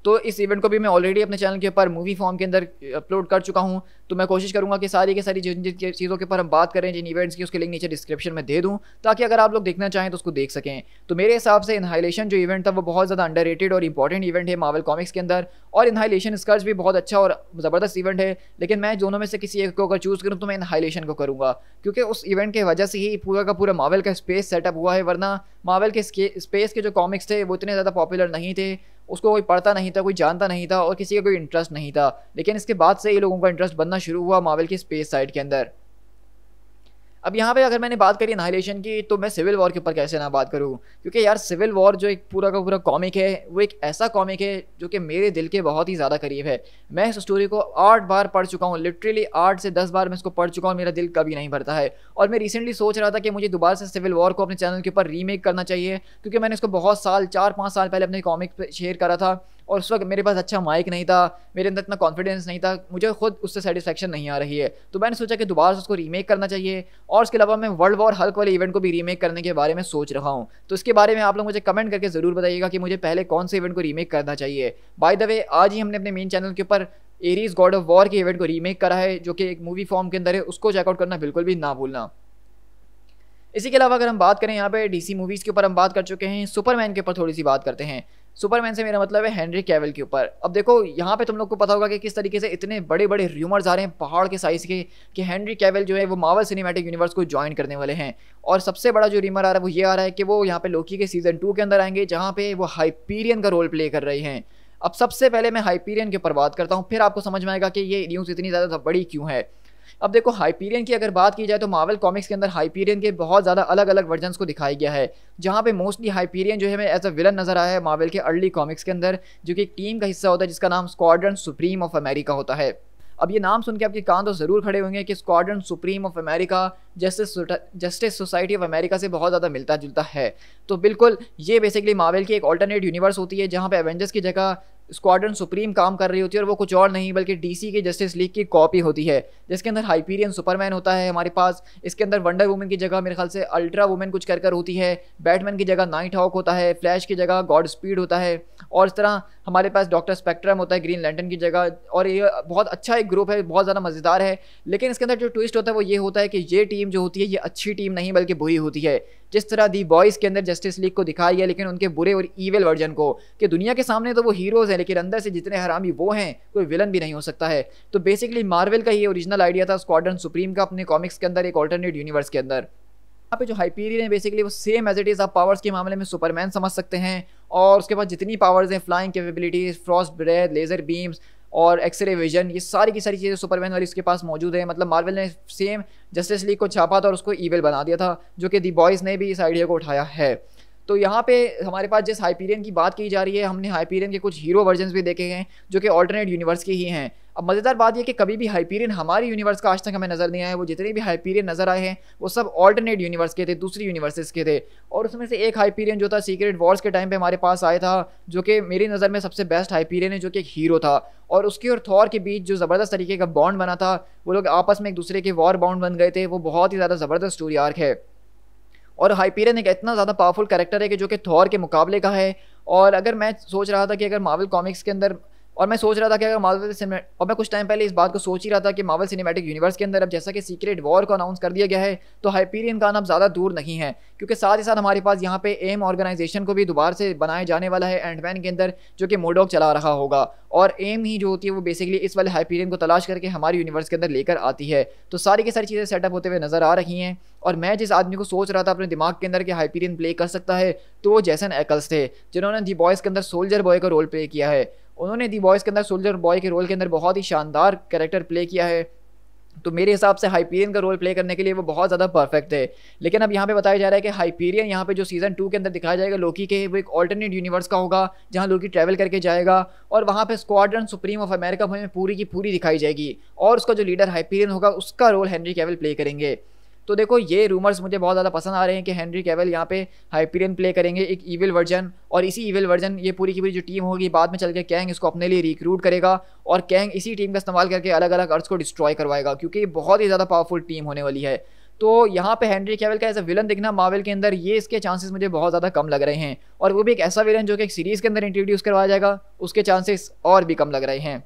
तो इस इवेंट को भी मैं ऑलरेडी अपने चैनल के ऊपर मूवी फॉर्म के अंदर अपलोड uh, कर चुका हूँ तो मैं कोशिश करूँगा कि सारी के सारी जिन जिन चीज़ों के ऊपर हम बात करें जिन इवेंट्स की उसके लिंक नीचे डिस्क्रिप्शन में दे दूँ ताकि अगर आप लोग देखना चाहें तो उसको देख सकें तो मेरे हिसाब से इनहाइलेशन जो इवेंट था वो बहुत ज़्यादा अंडर और इंपॉर्टेंट इवेंट है मावल कॉमिक्स के अंदर और इनहाइलेशन स्कर्ज भी बहुत अच्छा और ज़बरदस्त इवेंट है लेकिन मैं दोनों में से किसी एक को अगर चूज़ करूँ तो मैं इनहाइलेशन को करूँगा क्योंकि उस इवेंट की वजह से ही पूरा का पूरा मावल का स्पेस सेटअप हुआ है वरना मावल के स्पेस के जो कॉमिक्स थे वो इतने ज़्यादा पॉपुलर नहीं थे उसको कोई पढ़ता नहीं था कोई जानता नहीं था और किसी का कोई इंटरेस्ट नहीं था लेकिन इसके बाद से ये लोगों का इंटरेस्ट बनना शुरू हुआ मावल की स्पेस साइड के अंदर अब यहाँ पे अगर मैंने बात करी नाइलेशन की तो मैं सिविल वॉर के ऊपर कैसे ना बात करूँ क्योंकि यार सिविल वॉर जो एक पूरा का पूरा कॉमिक है वो एक ऐसा कॉमिक है जो कि मेरे दिल के बहुत ही ज़्यादा करीब है मैं इस स्टोरी को आठ बार पढ़ चुका हूँ लिटरली आठ से दस बार मैं इसको पढ़ चुका हूँ मेरा दिल कभी नहीं भरता है और मैं रिसेंटली सोच रहा था कि मुझे दोबारा से सिविल वॉर को अपने चैनल के ऊपर रीमेक करना चाहिए क्योंकि मैंने इसको बहुत साल चार पाँच साल पहले अपने कॉमिक पर शेयर करा था और उस वक्त मेरे पास अच्छा माइक नहीं था मेरे अंदर इतना कॉन्फिडेंस नहीं था मुझे खुद उससे सेटिसफेक्शन नहीं आ रही है तो मैंने सोचा कि दोबारा से उसको रीमेक करना चाहिए और उसके अलावा मैं वर्ल्ड वॉर हल्क वाले इवेंट को भी रीमेक करने के बारे में सोच रहा हूँ तो इसके बारे में आप लोग मुझे कमेंट करके ज़रूर बताइएगा कि मुझे पहले कौन से इवेंट को रीमेक करना चाहिए बाय द वे आज ही हमने अपने मेन चैनल के ऊपर एरीज गॉड ऑफ वॉर के इवेंट को रीमेक करा है जो कि एक मूवी फॉर्म के अंदर है उसको चेकआउट करना बिल्कुल भी ना भूलना इसी के अलावा अगर हम बात करें यहाँ पे डीसी मूवीज़ के ऊपर हम बात कर चुके हैं सुपरमैन के ऊपर थोड़ी सी बात करते हैं सुपरमैन से मेरा मतलब है हेनरी कैवल के ऊपर अब देखो यहाँ पे तुम लोग को पता होगा कि किस तरीके से इतने बड़े बड़े र्यूमर्स आ रहे हैं पहाड़ के साइज़ के कि हेनरी कैवल जो है वो मावल सिनेमैटिक यूनिवर्स को ज्वाइन करने वाले हैं और सबसे बड़ा जो रीमर आ रहा है वो ये आ रहा है कि वो यहाँ पे लोकी के सीज़न टू के अंदर आएंगे जहाँ पे वो हाइपीरियन का रोल प्ले कर रहे हैं अब सबसे पहले मैं हाइपीरियन के ऊपर बात करता हूँ फिर आपको समझ में आएगा कि ये न्यूज़ इतनी ज़्यादा बड़ी क्यों है अब देखो हाइपीरियन की अगर बात की जाए तो मावल कॉमिक्स के अंदर हाइपीरियन के बहुत ज़्यादा अलग अलग वर्जन को दिखाया गया है जहाँ पे मोस्टली हाइपीरियन जो है हमें एज अ विलन नजर आया है मावल के अर्ली कॉमिक्स के अंदर जो कि एक टीम का हिस्सा होता है जिसका नाम स्क्वाड्रन सुप्रीम ऑफ अमेरिका होता है अब ये नाम सुन के आपके कान तो ज़रूर खड़े होंगे कि Squadron Supreme of America Justice Justice Society of America से बहुत ज़्यादा मिलता जुलता है तो बिल्कुल ये बेसिकली मावेल की एक ऑल्टरनेट यूनिवर्स होती है जहाँ पे एवेंजर्स की जगह स्क्वाड्रन सुप्रीम काम कर रही होती है और वो कुछ और नहीं बल्कि डीसी के जस्टिस लीग की कॉपी होती है जिसके अंदर हाइपीरियन सुपरमैन होता है हमारे पास इसके अंदर वंडर वुमेन की जगह मेरे ख्याल से अल्ट्रा वुमेन कुछ कर कर होती है बैटमैन की जगह नाइट हॉक होता है फ्लैश की जगह गॉड स्पीड होता है और इस तरह हमारे पास डॉक्टर स्पेक्ट्रम होता है ग्रीन लैंडन की जगह और ये बहुत अच्छा एक ग्रुप है बहुत ज़्यादा मज़ेदार है लेकिन इसके अंदर जो ट्विस्ट होता है वो ये होता है कि ये टीम टीम जो होती है ये अच्छी टीम नहीं बल्कि बुरी होती है जिस तरह दी बॉयज़ के अंदर जस्टिस लीग को दिखाया गया लेकिन उनके बुरे और ईवेल वर्जन को कि दुनिया के सामने तो वो हीरोज़ हैं लेकिन अंदर से जितने हरामी वो हैं कोई विलन भी नहीं हो सकता है तो बेसिकली मार्वल का ये ओरिजिनल आइडिया था स्क्वाड्रन सुप्रीम का अपने कॉमिक्स के अंदर एक ऑल्टरनेट यूनिवर्स के अंदर यहाँ पे जो हाइपीरियन है बेसिकली वो सेम एज इट इज़ आप पावर्स के मामले में सुपरमैन समझ सकते हैं और उसके बाद जितनी पावर्स हैं flying capabilities frost breath laser beams और एक्सरे विजन ये सारी की सारी चीज़ें सुपरमैन वाली उसके पास मौजूद है मतलब मार्वल ने सेम जस्टिस लीग को छापा था और उसको ईवेल बना दिया था जो कि दी बॉयज़ ने भी इस आइडिया को उठाया है तो यहाँ पे हमारे पास जिस हाइपीरियन की बात की जा रही है हमने हाइपीरियन के कुछ हीरो वर्जन भी देखे हैं जो कि ऑल्टरनेट यूनिवर्स के ही हैं अब मज़ेदार बात यह कि कभी भी हाइपीरियन हमारी यूनिवर्स का आज तक हमें नज़र नहीं आया वो जितने भी हाइपीरियन नज़र आए हैं वो सब ऑल्टरनेट यूनिवर्स के थे दूसरी यूनिवर्सेज़ के थे और उसमें से एक हाइपीरियन जो था सीक्रेट वॉर्स के टाइम पर हमारे पास आया था जो कि मेरी नज़र में सबसे बेस्ट हाइपीरियन है जो कि एक हीरो था और उसके और थॉर के बीच जो ज़बरदस्त तरीके का बॉन्ड बना था वो लोग आपस में एक दूसरे के वॉर बाउंड बन गए थे वो बहुत ही ज़्यादा ज़बरदस्त स्टोरी आर्क है और हाइपीरियन एक इतना ज़्यादा पावरफुल कैरेक्टर है कि जो कि थॉर के मुकाबले का है और अगर मैं सोच रहा था कि अगर मावल कॉमिक्स के अंदर और मैं सोच रहा था कि अगर मार्वल और मैं कुछ टाइम पहले इस बात को सोच ही रहा था कि मार्वल सिनेमैटिक यूनिवर्स के अंदर अब जैसा कि सीक्रेट वॉर को अनाउंस कर दिया गया है तो हाइपीरियन का नाम ज़्यादा दूर नहीं है क्योंकि साथ ही साथ हमारे पास यहाँ पे एम ऑर्गेनाइजेशन को भी दोबारा से बनाया जाने वाला है एंडमैन के अंदर जो कि मोडोक चला रहा होगा और एम ही जो होती है वो बेसिकली इस वाले हाइपीरियन को तलाश करके हमारे यूनिवर्स के अंदर लेकर आती है तो सारी की सारी चीज़ें सेटअप होते हुए नज़र आ रही हैं और मैं जिस आदमी को सोच रहा था अपने दिमाग के अंदर कि हाइपीरियन प्ले कर सकता है तो वो जैसन एकल्स थे जिन्होंने दी बॉयज़ के अंदर सोल्जर बॉय का रोल प्ले किया है उन्होंने दी बॉयज़ के अंदर सोल्जर बॉय के रोल के अंदर बहुत ही शानदार करेक्टर प्ले किया है तो मेरे हिसाब से हाइपीरियन का रोल प्ले करने के लिए वो बहुत ज़्यादा परफेक्ट है लेकिन अब यहाँ पे बताया जा रहा है कि हाइपीरियन यहाँ पे जो सीज़न टू के अंदर दिखाया जाएगा लोकी के वो एक अल्टरनेट यूनिवर्स का होगा जहाँ लोकी ट्रैवल करके जाएगा और वहाँ पे स्क्वाड्रन सुप्रीम ऑफ अमेरिका में पूरी की पूरी दिखाई जाएगी और उसका जो लीडर हाइपीरियन होगा उसका रोल हैनरी कैवल प्ले करेंगे तो देखो ये रूमर्स मुझे बहुत ज़्यादा पसंद आ रहे हैं कि हैंनरी कैवल यहाँ पे हाइपीरियन प्ले करेंगे एक ईविल वर्जन और इसी ईविल वर्जन ये पूरी की पूरी जो टीम होगी बाद में चल के कैंग इसको अपने लिए रिक्रूट करेगा और कैंग इसी टीम का इस्तेमाल करके अलग अलग अर्थ को डिस्ट्रॉय करवाएगा क्योंकि बहुत ही ज़्यादा पावरफुल टीम होने वाली है तो यहाँ पे हैंनरी कैवल का एज अ विलन दिखना मावल के अंदर ये इसके चांसेस मुझे बहुत ज़्यादा कम लग रहे हैं और वो भी एक ऐसा विलन जो कि एक सीरीज़ के अंदर इंट्रोड्यूस करवाया जाएगा उसके चांसेस और भी कम लग रहे हैं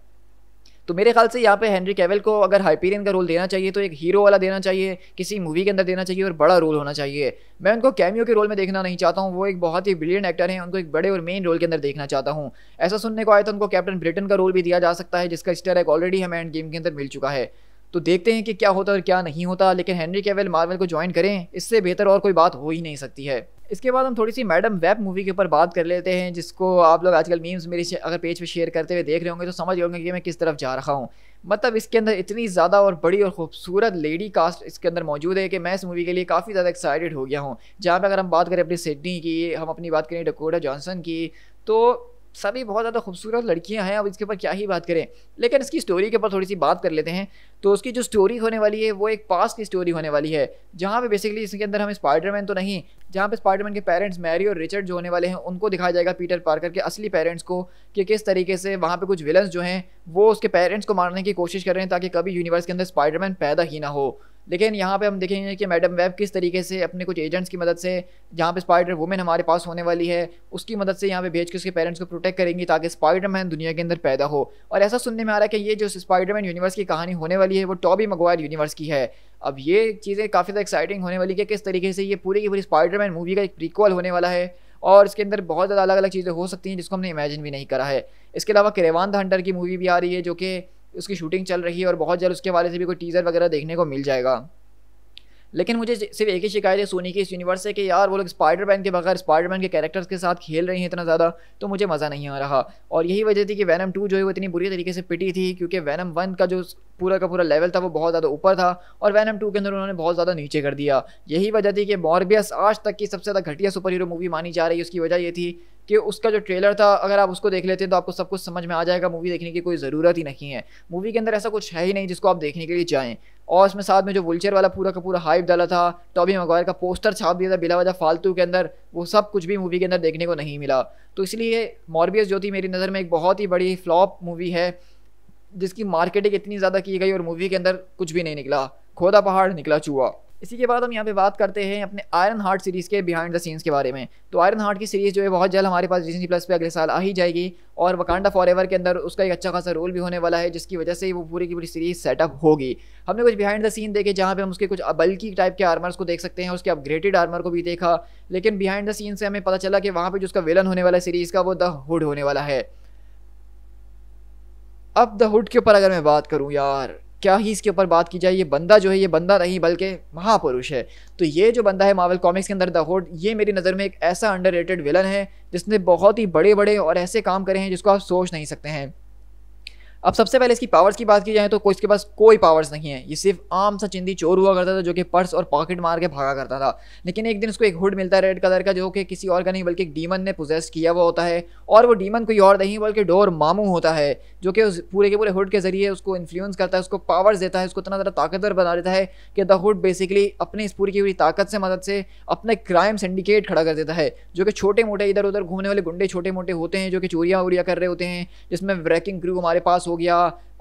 तो मेरे ख्याल से यहाँ पे हेनरी कैवल को अगर हाइपेरियन का रोल देना चाहिए तो एक हीरो वाला देना चाहिए किसी मूवी के अंदर देना चाहिए और बड़ा रोल होना चाहिए मैं उनको कैमियो के रोल में देखना नहीं चाहता हूँ वो एक बहुत ही ब्रिलियंट एक्टर हैं उनको एक बड़े और मेन रोल के अंदर देखना चाहता हूँ ऐसा सुनने को आया था तो उनको कैप्टन ब्रिटेन का रोल भी दिया जा सकता है जिसका स्टर एक ऑलरेडी हमें एंड गेम के अंदर मिल चुका है तो देखते हैं कि क्या होता है और क्या नहीं होता लेकिन हेनरी कैवल मार्वल को ज्वाइन करें इससे बेहतर और कोई बात हो ही नहीं सकती है इसके बाद हम थोड़ी सी मैडम वेब मूवी के ऊपर बात कर लेते हैं जिसको आप लोग आजकल मीम्स मेरे अगर पेज पे शेयर करते हुए देख रहे होंगे तो समझ गए होंगे कि मैं किस तरफ जा रहा हूँ मतलब इसके अंदर इतनी ज़्यादा और बड़ी और खूबसूरत लेडी कास्ट इसके अंदर मौजूद है कि मैं इस मूवी के लिए काफ़ी ज़्यादा एक्साइटेड हो गया हूँ जहाँ पर अगर हम बात करें अपनी सिडनी की हम अपनी बात करें डकोडा जॉनसन की तो सभी बहुत ज़्यादा खूबसूरत लड़कियां हैं अब इसके ऊपर क्या ही बात करें लेकिन इसकी स्टोरी के ऊपर थोड़ी सी बात कर लेते हैं तो उसकी जो स्टोरी होने वाली है वो एक पास की स्टोरी होने वाली है जहाँ पे बेसिकली इसके अंदर हम स्पाइडरमैन तो नहीं जहाँ पे स्पाइडरमैन के पेरेंट्स मैरी और रिचर्ड जो होने वाले हैं उनको दिखाया जाएगा पीटर पार्कर के असली पेरेंट्स को कि किस तरीके से वहाँ पर कुछ विलन्स जो हैं वो उसके पेरेंट्स को मारने की कोशिश कर रहे हैं ताकि कभी यूनिवर्स के अंदर स्पाइडरमैन पैदा ही ना हो लेकिन यहाँ पे हम देखेंगे कि मैडम वेब किस तरीके से अपने कुछ एजेंट्स की मदद से जहाँ पे स्पाइडर वुमेन हमारे पास होने वाली है उसकी मदद से यहाँ पे भेज के उसके पेरेंट्स को प्रोटेक्ट करेंगी ताकि स्पाइडर मैन दुनिया के अंदर पैदा हो और ऐसा सुनने में आ रहा है कि ये जो स्पाइडर मैन यूनिवर्स की कहानी होने वाली है वो टॉबी मगवायर यूनिवर्स की है अब ये चीज़ें काफ़ी ज़्यादा एक्साइटिंग होने वाली है कि किस तरीके से ये पूरी की पूरी स्पाइडर मैन मूवी का एक प्रीक्वल होने वाला है और इसके अंदर बहुत ज़्यादा अलग अलग चीज़ें हो सकती हैं जिसको हमने इमेजिन भी नहीं करा है इसके अलावा करेवान द हंटर की मूवी भी आ रही है जो कि उसकी शूटिंग चल रही है और बहुत जल्द उसके हवाले से भी कोई टीज़र वगैरह देखने को मिल जाएगा लेकिन मुझे सिर्फ एक ही शिकायत है सोनी की इस यूनिवर्स से कि यार वो लोग मैन के बगैर स्पाइडर मैन के कैरेक्टर्स के साथ खेल रहे हैं इतना ज़्यादा तो मुझे मज़ा नहीं आ रहा और यही वजह थी कि वैनम टू जो है वो इतनी बुरी तरीके से पिटी थी क्योंकि वैनम वन का जो पूरा का पूरा लेवल था वो बहुत ज़्यादा ऊपर था और वैनम टू के अंदर उन्होंने बहुत ज़्यादा नीचे कर दिया यही वजह थी कि मॉर्बियस आज तक की सबसे ज़्यादा घटिया सुपर हीरो मूवी मानी जा रही है उसकी वजह ये थी कि उसका जो ट्रेलर था अगर आप उसको देख लेते हैं तो आपको सब कुछ समझ में आ जाएगा मूवी देखने की कोई ज़रूरत ही नहीं है मूवी के अंदर ऐसा कुछ है ही नहीं जिसको आप देखने के लिए जाएँ और उसमें साथ में जो वुलचेयर वाला पूरा का पूरा हाइप डाला था टॉबी मगवायर का पोस्टर छाप दिया था बिला वजह फालतू के अंदर वो सब कुछ भी मूवी के अंदर देखने को नहीं मिला तो इसलिए मॉर्बियस जो थी मेरी नज़र में एक बहुत ही बड़ी फ्लॉप मूवी है जिसकी मार्केटिंग इतनी ज़्यादा की गई और मूवी के अंदर कुछ भी नहीं निकला खोदा पहाड़ निकला चूहा इसी के बाद हम यहाँ पे बात करते हैं अपने आयरन हार्ट सीरीज़ के बिहाइंड द सीन्स के बारे में तो आयरन हार्ट की सीरीज़ जो है बहुत जल्द हमारे पास डिजनी प्लस पे अगले साल आ ही जाएगी और वकांडा फॉर एवर के अंदर उसका एक अच्छा खासा रोल भी होने वाला है जिसकी वजह से ही वो पूरी की पूरी सीरीज़ सेटअप होगी हमने कुछ बिहाइंड द सीन देखे जहाँ पे हम उसके कुछ बल्कि टाइप के आर्मर्स को देख सकते हैं उसके अपग्रेडेड आर्मर को भी देखा लेकिन बिहाइंड द सीन से हमें पता चला कि वहाँ पर जो उसका विलन होने वाला सीरीज़ का वो द हुड होने वाला है अब द हुड के ऊपर अगर मैं बात करूँ यार क्या ही इसके ऊपर बात की जाए ये बंदा जो है ये बंदा नहीं बल्कि महापुरुष है तो ये जो बंदा है मावल कॉमिक्स के अंदर द होड ये मेरी नज़र में एक ऐसा अंडर विलन है जिसने बहुत ही बड़े बड़े और ऐसे काम करे हैं जिसको आप सोच नहीं सकते हैं अब सबसे पहले इसकी पावर्स की बात की जाए तो कोई इसके पास कोई पावर्स नहीं है ये सिर्फ आम सा चिंदी चोर हुआ करता था जो कि पर्स और पॉकेट मार के भागा करता था लेकिन एक दिन उसको एक हुड मिलता है रेड कलर का जो कि किसी और का नहीं बल्कि एक डीमन ने पोजेस किया हुआ होता है और वो डीमन कोई और नहीं बल्कि डोर मामू होता है जो कि उस पूरे के पूरे हुड के जरिए उसको इन्फ्लुएंस करता है उसको पावर्स देता है उसको इतना ज़्यादा ताकतवर बना देता है कि द हुड बेसिकली अपनी इस पूरी की पूरी ताकत से मदद से अपने क्राइम सिंडिकेट खड़ा कर देता है जो कि छोटे मोटे इधर उधर घूमने वाले गुंडे छोटे मोटे होते हैं जो कि चोरियाँ वोरियाँ कर रहे होते हैं जिसमें ब्रेकिंग क्रू हमारे पास हो गया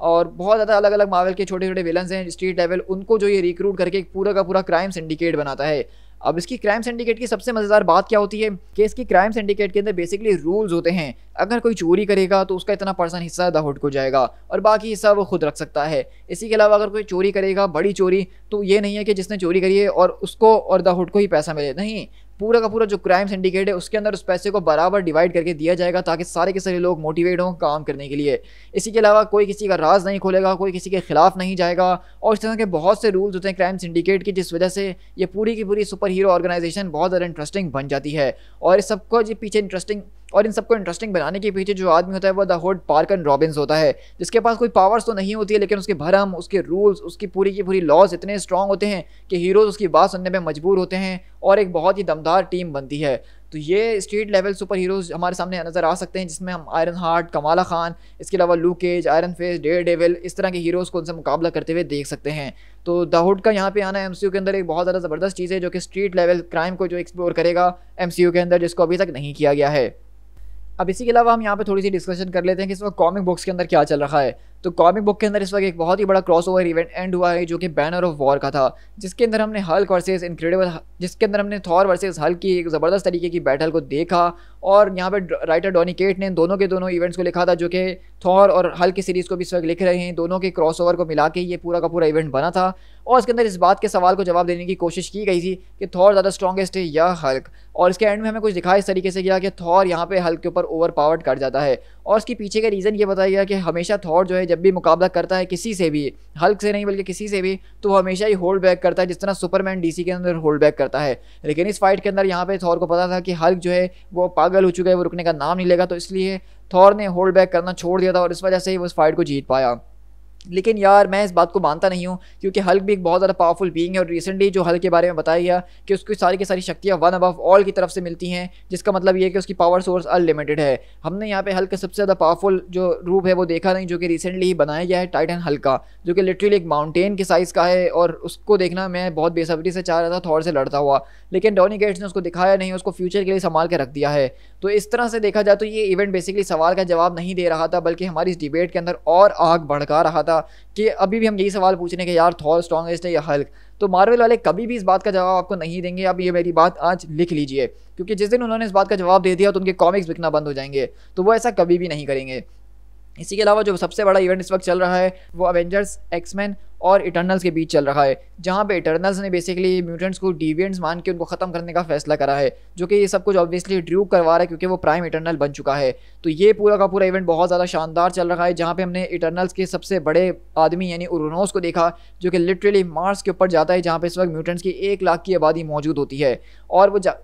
और बहुत ज़्यादा अलग अलग मावल के छोटे छोटे विलन्स हैं स्ट्रीट लेवल उनको जो ये रिक्रूट करके पूरा का पूरा क्राइम सिंडिकेट बनाता है अब इसकी क्राइम सिंडिकेट की सबसे मज़ेदार बात क्या होती है कि इसकी क्राइम सिंडिकेट के अंदर बेसिकली रूल्स होते हैं अगर कोई चोरी करेगा तो उसका इतना पर्सन हिस्सा द हुड को जाएगा और बाकी हिस्सा वो खुद रख सकता है इसी के अलावा अगर कोई चोरी करेगा बड़ी चोरी तो ये नहीं है कि जिसने चोरी करी है और उसको और द हुड को ही पैसा मिले नहीं पूरा का पूरा जो क्राइम सिंडिकेट है उसके अंदर उस पैसे को बराबर डिवाइड करके दिया जाएगा ताकि सारे के सारे लोग मोटिवेट हों काम करने के लिए इसी के अलावा कोई किसी का राज नहीं खोलेगा कोई किसी के खिलाफ नहीं जाएगा और इस तरह के बहुत से रूल्स होते हैं क्राइम सिंडिकेट की जिस वजह से ये पूरी की पूरी सुपर हीरो ऑर्गेनाइजेशन बहुत ज़्यादा इंटरेस्टिंग बन जाती है और इस सबको जो पीछे इंटरेस्टिंग और इन सबको इंटरेस्टिंग बनाने के पीछे जो आदमी होता है वो द होड पार्क एंड रॉबिन्स होता है जिसके पास कोई पावर्स तो नहीं होती है लेकिन उसके भरम उसके रूल्स उसकी पूरी की पूरी लॉज इतने स्ट्रॉग होते हैं कि हीरोज़ उसकी बात सुनने में मजबूर होते हैं और एक बहुत ही दमदार टीम बनती है तो ये स्ट्रीट लेवल सुपर हीरोज़ हमारे सामने नज़र आ सकते हैं जिसमें हम आयरन हार्ट कमाला खान इसके अलावा Luke Cage Iron Fist Daredevil इस तरह के हीरोज़ को उनसे मुकाबला करते हुए देख सकते हैं तो द हुड का यहाँ पे आना एम के अंदर एक बहुत ज़्यादा ज़बरदस्त चीज़ है जो कि स्ट्रीट लेवल क्राइम को जो एक्सप्लोर करेगा एम के अंदर जिसको अभी तक नहीं किया गया है अब इसी के अलावा हम यहाँ पे थोड़ी सी डिस्कशन कर लेते हैं कि इस वक्त कॉमिक बुक्स के अंदर क्या चल रहा है तो कॉमिक बुक के अंदर इस वक्त एक बहुत ही बड़ा ओवर इवेंट एंड हुआ है जो कि बैनर ऑफ वॉर का था जिसके अंदर हमने हल्क वर्सेज़ इनक्रेडिबल जिसके अंदर हमने थॉर वर्सेज़ हल्क की एक ज़बरदस्त तरीके की बैटल को देखा और यहाँ पर राइटर डॉनी केट ने दोनों के दोनों इवेंट्स को लिखा था जो कि थॉर और हल्क की सीरीज़ को भी इस वक्त लिख रहे हैं दोनों के ओवर को मिला के ये पूरा का पूरा इवेंट बना था और इसके अंदर इस बात के सवाल को जवाब देने की कोशिश की गई थी कि थॉर ज़्यादा स्ट्रॉगेस्ट है या हल्क और इसके एंड में हमें कुछ दिखाया इस तरीके से किया कि थॉर यहाँ पे हल्क के ऊपर ओवर पावर्ड कर जाता है और इसके पीछे का रीज़न ये बताया गया कि हमेशा थॉर जो है जब भी मुकाबला करता है किसी से भी हल्क से नहीं बल्कि किसी से भी तो वो हमेशा ही होल्ड बैक करता है जिस तरह सुपरमैन डीसी के अंदर होल्ड बैक करता है लेकिन इस फाइट के अंदर यहाँ पे थौर को पता था कि हल्क जो है वो पागल हो चुका है वो रुकने का नाम नहीं लेगा तो इसलिए थौर ने होल्ड बैक करना छोड़ दिया था और इस वजह से ही वो उस फाइट को जीत पाया लेकिन यार मैं इस बात को मानता नहीं हूँ क्योंकि हल्क भी एक बहुत ज़्यादा पावरफुल बीइंग है और रिसेंटली जो हल्क के बारे में बताया गया कि उसकी सारी की सारी शक्तियाँ वन अबव ऑल की तरफ से मिलती हैं जिसका मतलब ये है कि उसकी पावर सोर्स अनलिमिटेड है हमने यहाँ पे हल्क का सबसे ज़्यादा पावरफुल जो रूप है वो देखा नहीं जो कि रिसेंटली ही बनाया गया है टाइटन हल्क का जो कि लिटरली एक माउंटेन के साइज़ का है और उसको देखना मैं बहुत बेसब्री से चाह रहा था थॉर से लड़ता हुआ लेकिन डॉनी गेट्स ने उसको दिखाया नहीं उसको फ्यूचर के लिए संभाल के रख दिया है तो इस तरह से देखा जाए तो ये इवेंट बेसिकली सवाल का जवाब नहीं दे रहा था बल्कि हमारी इस डिबेट के अंदर और आग भड़का रहा था था कि अभी भी हम यही सवाल पूछ रहे हैं कि यार थॉर स्ट्रॉगेस्ट है या हल्क तो मार्वल वाले कभी भी इस बात का जवाब आपको नहीं देंगे अब ये मेरी बात आज लिख लीजिए क्योंकि जिस दिन उन्होंने इस बात का जवाब दे दिया तो उनके कॉमिक्स बिकना बंद हो जाएंगे तो वो ऐसा कभी भी नहीं करेंगे इसी के अलावा जो सबसे बड़ा इवेंट इस वक्त चल रहा है वो अवेंजर्स एक्समैन और इटर्नल्स के बीच चल रहा है जहाँ पे इटर्नल्स ने बेसिकली म्यूटेंट्स को डिवियंट्स मान के उनको ख़त्म करने का फैसला करा है जो कि ये सब कुछ ऑब्वियसली ड्रू करवा रहा है क्योंकि वो प्राइम इटर्नल बन चुका है तो ये पूरा का पूरा इवेंट बहुत ज़्यादा शानदार चल रहा है जहाँ पे हमने इटर्नल्स के सबसे बड़े आदमी यानी उर्नोस को देखा जो कि लिटरली मार्स के ऊपर जाता है जहाँ पर इस वक्त म्यूटेंट्स की एक लाख की आबादी मौजूद होती है और वो जा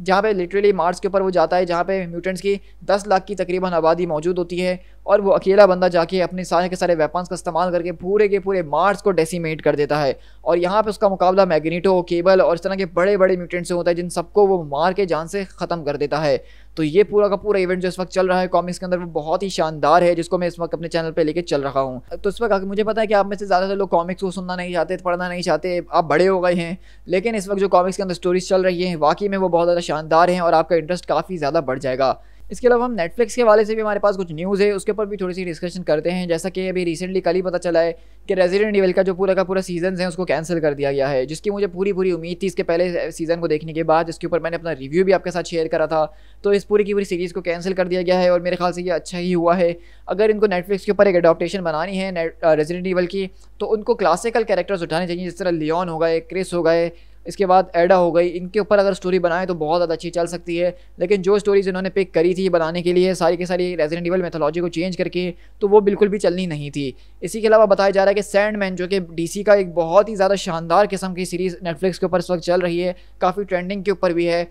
जहाँ पे लिटरली मार्स के ऊपर वो जाता है जहाँ पे म्यूटेंट्स की दस लाख की तकरीबन आबादी मौजूद होती है और वो अकेला बंदा जाके अपने सारे के सारे वेपन्स का इस्तेमाल करके पूरे के पूरे मार्स को डेसीमेट कर देता है और यहाँ पे उसका मुकाबला मैग्नीटो केबल और इस तरह के बड़े बड़े म्यूटेंट्स से होता है जिन सबको वो मार के जान से ख़त्म कर देता है तो ये पूरा का पूरा इवेंट जो इस वक्त चल रहा है कॉमिक्स के अंदर वो बहुत ही शानदार है जिसको मैं इस वक्त अपने चैनल पर लेकर चल रहा हूँ तो इस वक्त मुझे पता है कि आप में से ज़्यादातर लोग कॉमिक्स को सुनना नहीं चाहते पढ़ना नहीं चाहते आप बड़े हो गए हैं लेकिन इस वक्त जो कॉमिक्स के अंदर स्टोरीज चल रही हैं वाकई में वो बहुत ज़्यादा शानदार हैं और आपका इंटरेस्ट काफ़ी ज़्यादा बढ़ जाएगा इसके अलावा हम नेटफ्लिक्स के वाले से भी हमारे पास कुछ न्यूज़ है उसके ऊपर भी थोड़ी सी डिस्कशन करते हैं जैसा कि अभी रिसेंटली कल ही पता चला है कि रेजिडेंट ईवल का जो पूरा का पूरा सीजन है उसको कैंसिल कर दिया गया है जिसकी मुझे पूरी पूरी उम्मीद थी इसके पहले सीज़न को देखने के बाद जिसके ऊपर मैंने अपना रिव्यू भी आपके साथ शेयर करा था तो इस पूरी की पूरी सीरीज़ को कैंसिल कर दिया गया है और मेरे ख्याल से ये अच्छा ही हुआ है अगर इनको नेटफ्लिक्स के ऊपर एक अडोप्टेशन बनानी है रेजिडेंट ईवल की तो उनको क्लासिकल कैरेक्टर्स उठाने चाहिए जिस तरह लियन हो गए क्रिस हो गए इसके बाद एडा हो गई इनके ऊपर अगर स्टोरी बनाएं तो बहुत ज़्यादा अच्छी चल सकती है लेकिन जो स्टोरीज इन्होंने पिक करी थी बनाने के लिए सारी के सारी रेजिडेंट इवल मैथोलॉजी को चेंज करके तो वो बिल्कुल भी चलनी नहीं थी इसी के अलावा बताया जा रहा है कि सैंड मैन जो कि डी का एक बहुत ही ज़्यादा शानदार किस्म की सीरीज़ नेटफ्लिक्स के ऊपर इस वक्त चल रही है काफ़ी ट्रेंडिंग के ऊपर भी है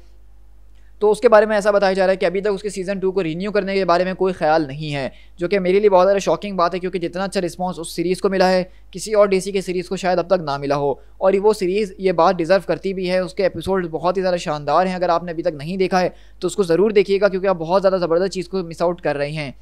तो उसके बारे में ऐसा बताया जा रहा है कि अभी तक उसके सीज़न टू को रीन्यू करने के बारे में कोई ख्याल नहीं है जो कि मेरे लिए बहुत ज़्यादा शॉकिंग बात है क्योंकि जितना अच्छा रिस्पॉन्स उस सीरीज़ को मिला है किसी और सी के सीरीज़ को शायद अब तक ना मिला हो और वो सीरीज़ ये बात डिज़र्व करती भी है उसके एपिसोड बहुत ही ज़्यादा शानदार हैं अगर आपने अभी तक नहीं देखा है तो उसको ज़रूर देखिएगा क्योंकि आप बहुत ज़्यादा ज़बरदस्त चीज़ को मिस आउट कर रहे हैं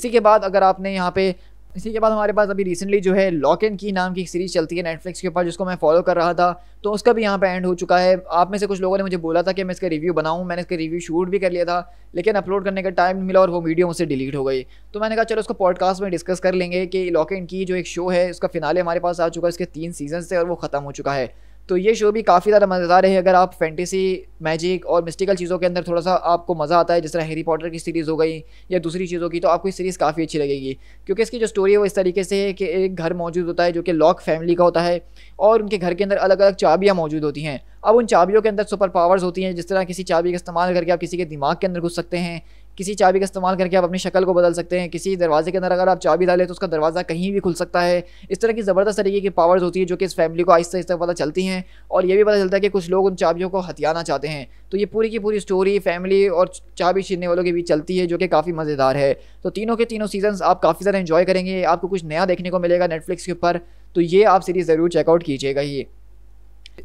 इसी के बाद अगर आपने यहाँ पे इसी के बाद हमारे पास अभी रिसेंटली जो है लॉक एंड की नाम की एक सीरीज चलती है नेटफ्लिक्स के ऊपर जिसको मैं फॉलो कर रहा था तो उसका भी यहाँ पे एंड हो चुका है आप में से कुछ लोगों ने मुझे बोला था कि मैं इसका रिव्यू बनाऊँ मैंने इसका रिव्यू शूट भी कर लिया था लेकिन अपलोड करने का टाइम नहीं मिला और वो वीडियो मुझसे डिलीट हो गई तो मैंने कहा चलो उसको पॉडकास्ट में डिस्कस कर लेंगे कि लॉक एंड की जो एक शो है उसका फिनाले हमारे पास आ चुका है इसके तीन सीजन से और वो ख़त्म हो चुका है तो ये शो भी काफ़ी ज़्यादा मज़ेदार है अगर आप फैंटेसी मैजिक और मिस्टिकल चीज़ों के अंदर थोड़ा सा आपको मज़ा आता है जिस तरह हैरी पॉटर की सीरीज़ हो गई या दूसरी चीज़ों की तो आपको ये सीरीज़ काफ़ी अच्छी लगेगी क्योंकि इसकी जो स्टोरी है वो इस तरीके से है कि एक घर मौजूद होता है जो कि लॉक फैमिली का होता है और उनके घर के अंदर अलग अलग चाबियाँ मौजूद होती हैं अब उन चाबियों के अंदर सुपर पावर्स होती हैं जिस तरह किसी चाबी का इस्तेमाल करके आप किसी के दिमाग के अंदर घुस सकते हैं किसी चाबी का इस्तेमाल करके आप अपनी शक्ल को बदल सकते हैं किसी दरवाजे के अंदर अगर आप चाबी डालें तो उसका दरवाज़ा कहीं भी खुल सकता है इस तरह की ज़बरदस्त तरीके की पावर्स होती है जो कि इस फैमिली को आहिस्ता आहिस्ता पता चलती हैं और ये भी पता चलता है कि कुछ लोग उन चाबियों को हथियाना चाहते हैं तो ये पूरी की पूरी स्टोरी फैमिली और चाबी छीनने वालों के बीच चलती है जो कि काफ़ी मज़ेदार है तो तीनों के तीनों सीजन आप काफ़ी ज़्यादा इन्जॉय करेंगे आपको कुछ नया देखने को मिलेगा नेटफ्लिक्स के ऊपर तो ये आप सीरीज़ ज़रूर चेकआउट कीजिएगा ही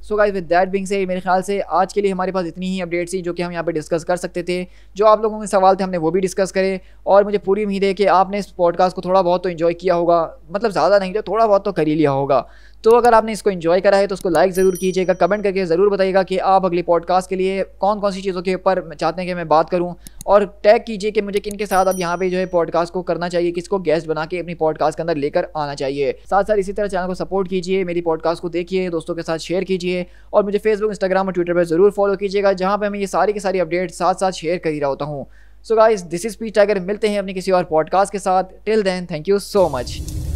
so guys with that being से मेरे ख्याल से आज के लिए हमारे पास इतनी ही अपडेट्स थी जो कि हम यहाँ पे डिस्कस कर सकते थे जो आप लोगों के सवाल थे हमने वो भी डिस्कस करे और मुझे पूरी उम्मीद है कि आपने इस पॉडकास्ट को थोड़ा बहुत तो इन्जॉय किया होगा मतलब ज़्यादा नहीं तो थोड़ा बहुत तो कर ही लिया होगा तो अगर आपने इसको इन्जॉय करा है तो उसको लाइक ज़रूर कीजिएगा कमेंट करके ज़रूर बताइएगा कि आप अगली पॉडकास्ट के लिए कौन कौन सी चीज़ों के ऊपर चाहते हैं कि मैं बात करूँ और टैग कीजिए कि मुझे किन के साथ अब यहाँ पे जो है पॉडकास्ट को करना चाहिए किसको गेस्ट बना के अपनी पॉडकास्ट के अंदर लेकर आना चाहिए साथ साथ इसी तरह चैनल को सपोर्ट कीजिए मेरी पॉडकास्ट को देखिए दोस्तों के साथ शेयर कीजिए और मुझे फेसबुक इंस्टाग्राम और ट्विटर पर ज़रूर फॉलो कीजिएगा जहाँ पर मैं ये सारी की सारी अपडेट साथ साथ शेयर कर ही रहा होता हूँ so guys this is P Tiger मिलते हैं अपने किसी और पॉडकास्ट के साथ till then thank you so much